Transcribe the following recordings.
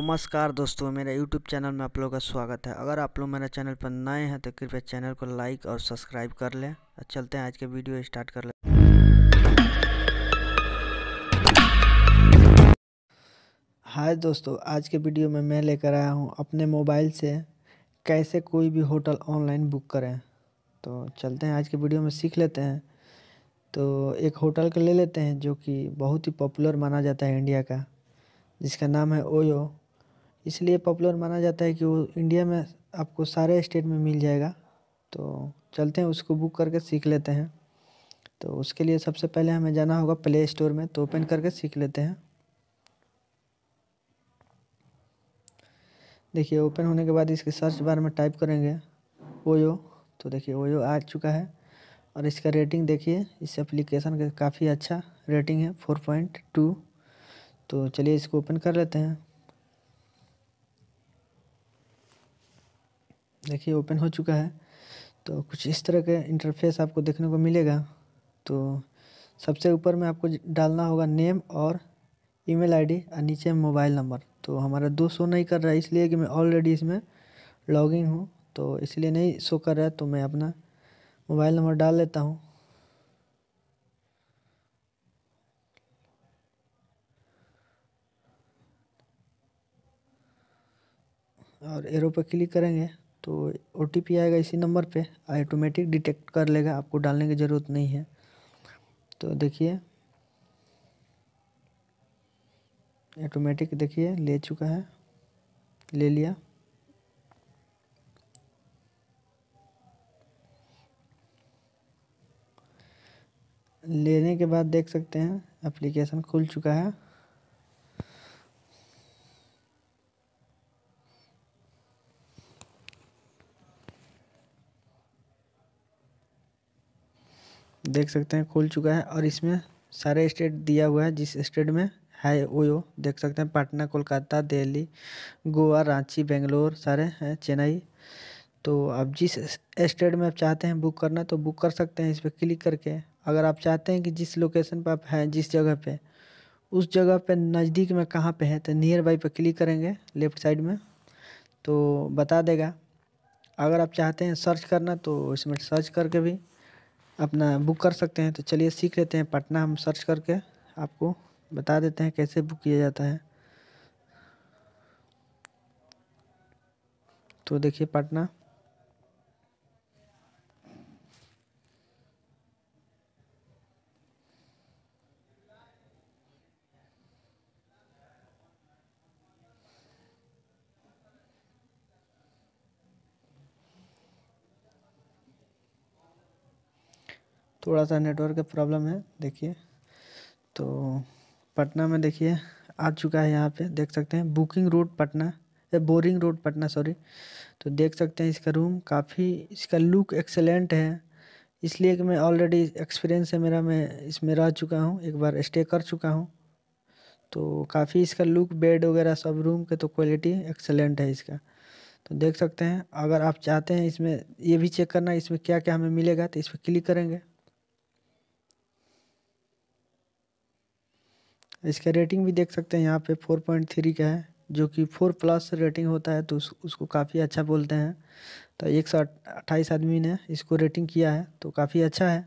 नमस्कार दोस्तों मेरे YouTube चैनल में आप लोगों का स्वागत है अगर आप लोग मेरे चैनल पर नए हैं तो कृपया चैनल को लाइक और सब्सक्राइब कर लें चलते हैं आज के वीडियो स्टार्ट कर लें हाय दोस्तों आज के वीडियो में मैं लेकर आया हूँ अपने मोबाइल से कैसे कोई भी होटल ऑनलाइन बुक करें तो चलते हैं आज के वीडियो में सीख लेते हैं तो एक होटल का ले लेते हैं जो कि बहुत ही पॉपुलर माना जाता है इंडिया का जिसका नाम है ओयो इसलिए पॉपुलर माना जाता है कि वो इंडिया में आपको सारे स्टेट में मिल जाएगा तो चलते हैं उसको बुक करके सीख लेते हैं तो उसके लिए सबसे पहले हमें जाना होगा प्ले स्टोर में तो ओपन करके सीख लेते हैं देखिए ओपन होने के बाद इसके सर्च बार में टाइप करेंगे ओयो तो देखिए ओयो आ चुका है और इसका रेटिंग देखिए इस एप्लीकेशन का काफ़ी अच्छा रेटिंग है फोर पॉइंट टू तो चलिए इसको ओपन कर लेते हैं देखिए ओपन हो चुका है तो कुछ इस तरह के इंटरफेस आपको देखने को मिलेगा तो सबसे ऊपर में आपको डालना होगा नेम और ईमेल आईडी और नीचे मोबाइल नंबर तो हमारा दो शो नहीं कर रहा है इसलिए कि मैं ऑलरेडी इसमें लॉगिन हूँ तो इसलिए नहीं शो कर रहा है तो मैं अपना मोबाइल नंबर डाल लेता हूँ और एरो पर क्लिक करेंगे तो ओ आएगा इसी नंबर पे ऑटोमेटिक डिटेक्ट कर लेगा आपको डालने की ज़रूरत नहीं है तो देखिए ऑटोमेटिक देखिए ले चुका है ले लिया लेने के बाद देख सकते हैं एप्लीकेशन खुल चुका है देख सकते हैं खुल चुका है और इसमें सारे स्टेट दिया हुआ है जिस स्टेट में है वो देख सकते हैं पटना कोलकाता दिल्ली गोवा रांची बेंगलोर सारे हैं चेन्नई तो आप जिस स्टेट में आप चाहते हैं बुक करना तो बुक कर सकते हैं इस पर क्लिक करके अगर आप चाहते हैं कि जिस लोकेशन पर आप हैं जिस जगह पे उस जगह पे नज़दीक में कहाँ पे है तो नियर बाई पर क्लिक करेंगे लेफ़्ट साइड में तो बता देगा अगर आप चाहते हैं सर्च करना तो इसमें सर्च करके भी अपना बुक कर सकते हैं तो चलिए सीख लेते हैं पटना हम सर्च करके आपको बता देते हैं कैसे बुक किया जाता है तो देखिए पटना थोड़ा सा नेटवर्क का प्रॉब्लम है देखिए तो पटना में देखिए आ चुका है यहाँ पे देख सकते हैं booking road Patna boring road Patna sorry तो देख सकते हैं इसका रूम काफ़ी इसका लुक एक्सेलेंट है इसलिए कि मैं ऑलरेडी एक्सपीरियंस है मेरा मैं इसमें रह चुका हूँ एक बार स्टे कर चुका हूँ तो काफ़ी इसका लुक बेड वगैरह सब रूम के तो क्वालिटी एक्सेलेंट है इसका तो देख सकते हैं अगर आप चाहते हैं इसमें ये भी चेक करना है इसमें क्या क्या हमें मिलेगा तो इस पर क्लिक करेंगे इसका रेटिंग भी देख सकते हैं यहाँ पे फोर पॉइंट थ्री का है जो कि फोर प्लस रेटिंग होता है तो उस, उसको काफ़ी अच्छा बोलते हैं तो एक सौ अट्ठाईस आदमी ने इसको रेटिंग किया है तो काफ़ी अच्छा है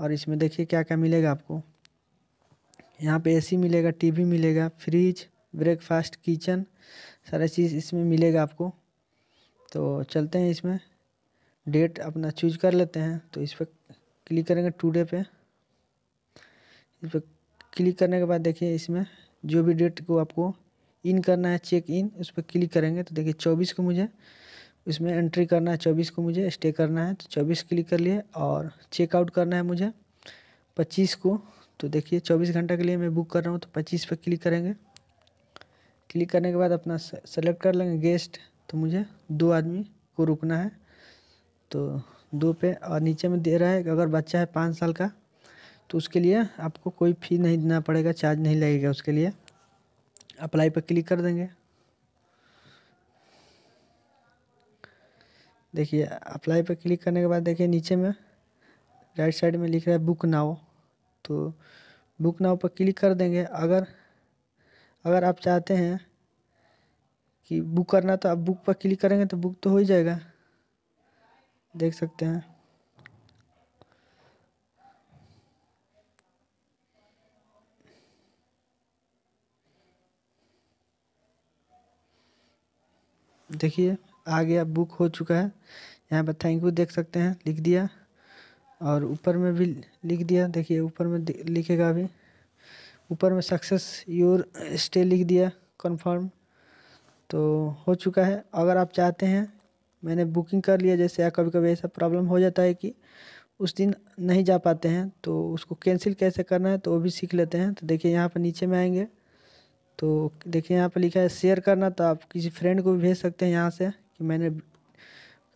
और इसमें देखिए क्या क्या मिलेगा आपको यहाँ पे एसी मिलेगा टीवी मिलेगा फ्रिज ब्रेकफास्ट किचन सारा चीज़ इसमें मिलेगा आपको तो चलते हैं इसमें डेट अपना चूज कर लेते हैं तो इस पर क्लिक करेंगे टूडे पे इस पर क्लिक करने के बाद देखिए इसमें जो भी डेट को आपको इन करना है चेक इन उस पर क्लिक करेंगे तो देखिए चौबीस को मुझे उसमें एंट्री करना है चौबीस को मुझे स्टे करना है तो चौबीस क्लिक कर लिए और चेकआउट करना है मुझे पच्चीस को तो देखिए चौबीस घंटा के लिए मैं बुक कर रहा हूँ तो पच्चीस पर क्लिक करेंगे क्लिक करने के बाद अपना सेलेक्ट कर लेंगे गेस्ट तो मुझे दो आदमी को रुकना है तो दो पे और नीचे में दे रहा है अगर बच्चा है पाँच साल का तो उसके लिए आपको कोई फ़ी नहीं देना पड़ेगा चार्ज नहीं लगेगा उसके लिए अप्लाई पर क्लिक कर देंगे देखिए अप्लाई पर क्लिक करने के बाद देखिए नीचे में राइट साइड में लिख रहा है बुक नाव तो बुक नाव पर क्लिक कर देंगे अगर अगर आप चाहते हैं कि बुक करना तो आप बुक पर क्लिक करेंगे तो बुक तो हो ही जाएगा देख सकते हैं देखिए आ गया बुक हो चुका है यहाँ पर थैंक यू देख सकते हैं लिख दिया और ऊपर में भी लिख दिया देखिए ऊपर में लिखेगा अभी ऊपर में सक्सेस योर स्टे लिख दिया कंफर्म तो हो चुका है अगर आप चाहते हैं मैंने बुकिंग कर लिया जैसे या कभी कभी ऐसा प्रॉब्लम हो जाता है कि उस दिन नहीं जा पाते हैं तो उसको कैंसिल कैसे करना है तो वो भी सीख लेते हैं तो देखिए यहाँ पर नीचे में आएंगे तो देखिए यहाँ पर लिखा है शेयर करना तो आप किसी फ्रेंड को भी भेज सकते हैं यहाँ से कि मैंने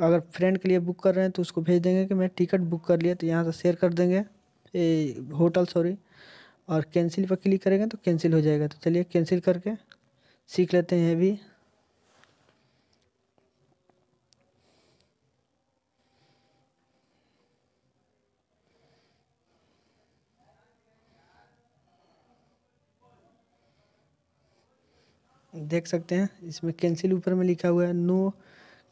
अगर फ्रेंड के लिए बुक कर रहे हैं तो उसको भेज देंगे कि मैं टिकट बुक कर लिया तो यहाँ से शेयर कर देंगे ए, होटल सॉरी और कैंसिल पर क्लिक करेंगे तो कैंसिल हो जाएगा तो चलिए कैंसिल करके सीख लेते हैं ये भी देख सकते हैं इसमें कैंसिल ऊपर में लिखा हुआ है नो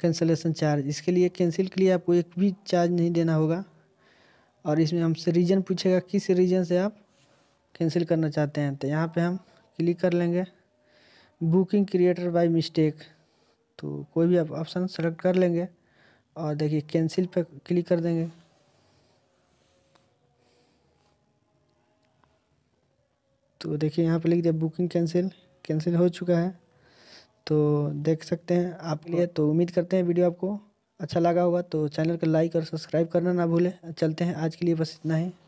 कैंसलेशन चार्ज इसके लिए कैंसिल के लिए आपको एक भी चार्ज नहीं देना होगा और इसमें हमसे रीजन पूछेगा किस रीजन से आप कैंसिल करना चाहते हैं तो यहाँ पे हम क्लिक कर लेंगे बुकिंग क्रिएटर बाय मिस्टेक तो कोई भी आप ऑप्शन सेलेक्ट कर लेंगे और देखिए कैंसिल पर क्लिक कर देंगे तो देखिए यहाँ पे लिख दिया बुकिंग कैंसिल कैंसिल हो चुका है तो देख सकते हैं आपके लिए तो उम्मीद करते हैं वीडियो आपको अच्छा लगा होगा तो चैनल को लाइक और सब्सक्राइब करना ना भूलें चलते हैं आज के लिए बस इतना ही